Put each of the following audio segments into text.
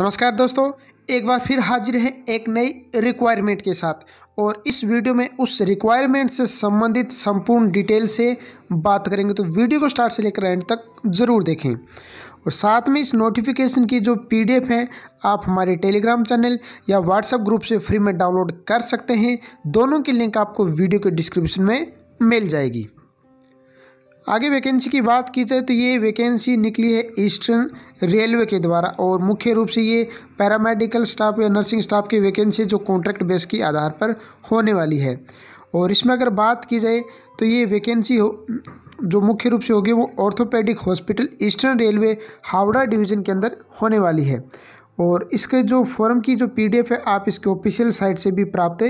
नमस्कार दोस्तों एक बार फिर हाजिर हैं एक नई रिक्वायरमेंट के साथ और इस वीडियो में उस रिक्वायरमेंट से संबंधित संपूर्ण डिटेल से बात करेंगे तो वीडियो को स्टार्ट से लेकर एंड तक ज़रूर देखें और साथ में इस नोटिफिकेशन की जो पीडीएफ है आप हमारे टेलीग्राम चैनल या व्हाट्सएप ग्रुप से फ्री में डाउनलोड कर सकते हैं दोनों की लिंक आपको वीडियो के डिस्क्रिप्शन में मिल जाएगी आगे वैकेंसी की बात की जाए तो ये वैकेंसी निकली है ईस्टर्न रेलवे के द्वारा और मुख्य रूप से ये पैरामेडिकल स्टाफ या नर्सिंग स्टाफ की वैकेंसी जो कॉन्ट्रैक्ट बेस के आधार पर होने वाली है और इसमें अगर बात की जाए तो ये वैकेंसी हो जो मुख्य रूप से होगी वो orthopaedic hospital eastern railway Howrah division के अंदर होने वाली है और इसके जो फॉर्म की जो पीडीएफ है आप इसके ऑफिशियल साइट से भी प्राप्त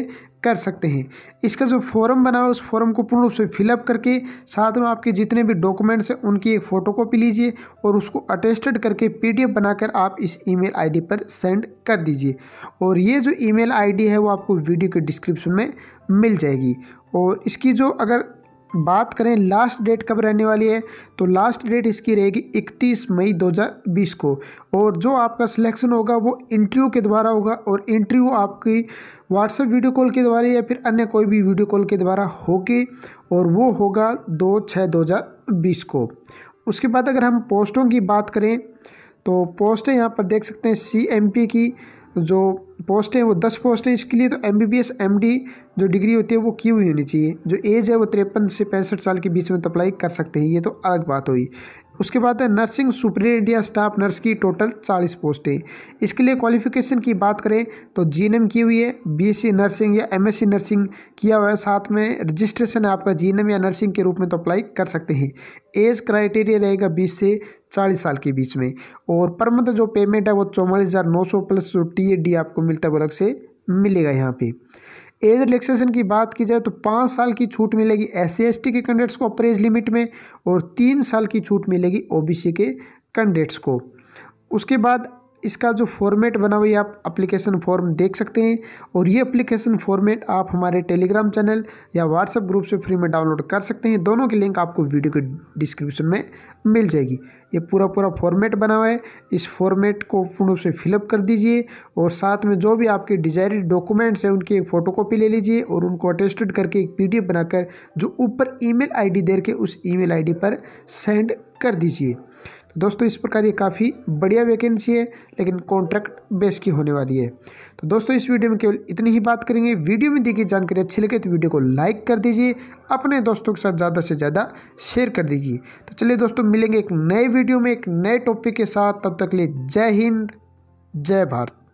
कर सकते हैं इसका जो फॉर्म बना है उस फॉर्म को पूर्ण रूप से फिलअप करके साथ में आपके जितने भी डॉक्यूमेंट्स हैं उनकी एक फ़ोटोकॉपी लीजिए और उसको अटेस्टेड करके पीडीएफ बनाकर आप इस ईमेल आईडी पर सेंड कर दीजिए और ये जो ईमेल आईडी है वो आपको वीडियो के डिस्क्रिप्शन में मिल जाएगी और इसकी जो अगर बात करें लास्ट डेट कब रहने वाली है तो लास्ट डेट इसकी रहेगी 31 मई 2020 को और जो आपका सिलेक्शन होगा वो इंटरव्यू के द्वारा होगा और इंटरव्यू आपकी व्हाट्सएप वीडियो कॉल के द्वारा या फिर अन्य कोई भी वीडियो कॉल के द्वारा होगी और वो होगा दो छः दो को उसके बाद अगर हम पोस्टों की बात करें तो पोस्टें यहाँ पर देख सकते हैं सी की जो पोस्ट है वो दस पोस्ट है इसके लिए तो M B B S M D जो डिग्री होती है वो की हुई होनी चाहिए जो एज है वो तिरपन से पैंसठ साल के बीच में तो अप्लाई कर सकते हैं ये तो अलग बात हुई उसके बाद है नर्सिंग सुप्रिंटेंडेंट या स्टाफ नर्स की टोटल चालीस पोस्टें इसके लिए क्वालिफिकेशन की बात करें तो जीएनएम की हुई है बीएससी नर्सिंग या एमएससी नर्सिंग किया हुआ है साथ में रजिस्ट्रेशन है आपका जीएनएम या नर्सिंग के रूप में तो अप्लाई कर सकते हैं एज क्राइटेरिया रहेगा बीस से चालीस साल के बीच में और पर मंथ जो पेमेंट है वो चौवालीस हज़ार नौ सौ प्लस जो टी आपको मिलता है वो अलग से मिलेगा यहाँ पर एज रिलैक्सेशन की बात की जाए तो पाँच साल की छूट मिलेगी एस सी के कैंडिडेट्स को अपर एज लिमिट में और तीन साल की छूट मिलेगी ओ के कैंडिडेट्स को उसके बाद इसका जो फॉर्मेट बना हुआ है आप एप्लीकेशन फॉर्म देख सकते हैं और ये एप्लीकेशन फॉर्मेट आप हमारे टेलीग्राम चैनल या व्हाट्सएप ग्रुप से फ्री में डाउनलोड कर सकते हैं दोनों की लिंक आपको वीडियो के डिस्क्रिप्शन में मिल जाएगी ये पूरा पूरा फॉर्मेट बना हुआ है इस फॉर्मेट को पूर्ण रूप से फिलअप कर दीजिए और साथ में जो भी आपके डिजायर डॉक्यूमेंट्स हैं उनकी एक फ़ोटोकॉपी ले लीजिए और उनको अटेस्टेड करके एक पीडीएफ बनाकर जो ऊपर ईमेल आईडी दे के उस ईमेल आईडी पर सेंड कर दीजिए तो दोस्तों इस प्रकार ये काफ़ी बढ़िया वैकेंसी है लेकिन कॉन्ट्रैक्ट बेस की होने वाली है तो दोस्तों इस वीडियो में केवल इतनी ही बात करेंगे वीडियो में दी गई जानकारी अच्छी लगे तो वीडियो को लाइक कर दीजिए अपने दोस्तों के साथ ज़्यादा से ज़्यादा शेयर कर दीजिए तो चलिए दोस्तों मिलेंगे एक नए वीडियो में एक नए टॉपिक के साथ तब तक लिए जय हिंद जय भारत